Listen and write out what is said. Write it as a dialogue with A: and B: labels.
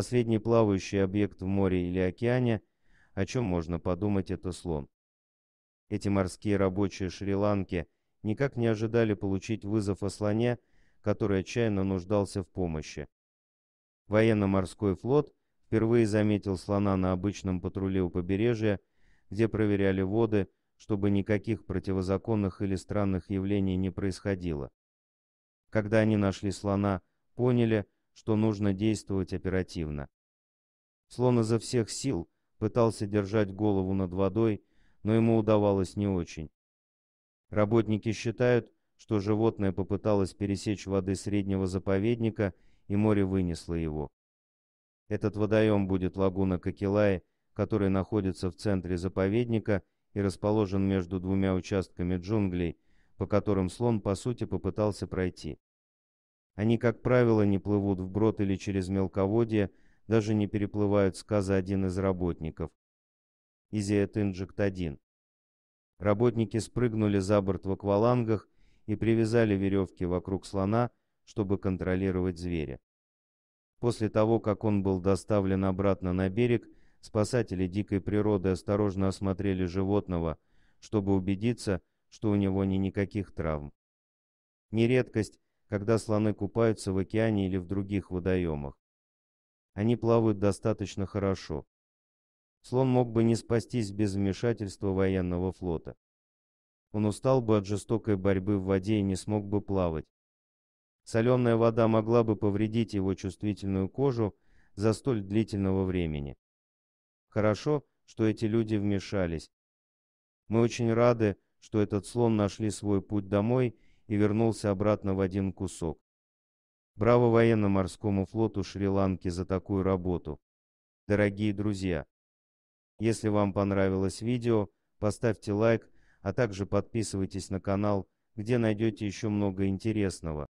A: Последний плавающий объект в море или океане, о чем можно подумать, это слон. Эти морские рабочие Шри-Ланки никак не ожидали получить вызов о слоне, который отчаянно нуждался в помощи. Военно-морской флот впервые заметил слона на обычном патруле у побережья, где проверяли воды, чтобы никаких противозаконных или странных явлений не происходило. Когда они нашли слона, поняли, что нужно действовать оперативно. Слон за всех сил пытался держать голову над водой, но ему удавалось не очень. Работники считают, что животное попыталось пересечь воды среднего заповедника, и море вынесло его. Этот водоем будет лагуна Кокилаи, который находится в центре заповедника и расположен между двумя участками джунглей, по которым слон, по сути, попытался пройти. Они, как правило, не плывут вброд или через мелководье, даже не переплывают сказа один из работников. Изиэт Инджект 1 Работники спрыгнули за борт в аквалангах и привязали веревки вокруг слона, чтобы контролировать зверя. После того, как он был доставлен обратно на берег, спасатели дикой природы осторожно осмотрели животного, чтобы убедиться, что у него не никаких травм. Нередкость, когда слоны купаются в океане или в других водоемах. Они плавают достаточно хорошо. Слон мог бы не спастись без вмешательства военного флота. Он устал бы от жестокой борьбы в воде и не смог бы плавать. Соленая вода могла бы повредить его чувствительную кожу за столь длительного времени. Хорошо, что эти люди вмешались. Мы очень рады, что этот слон нашли свой путь домой и вернулся обратно в один кусок. Браво военно-морскому флоту Шри-Ланки за такую работу. Дорогие друзья, если вам понравилось видео, поставьте лайк, а также подписывайтесь на канал, где найдете еще много интересного.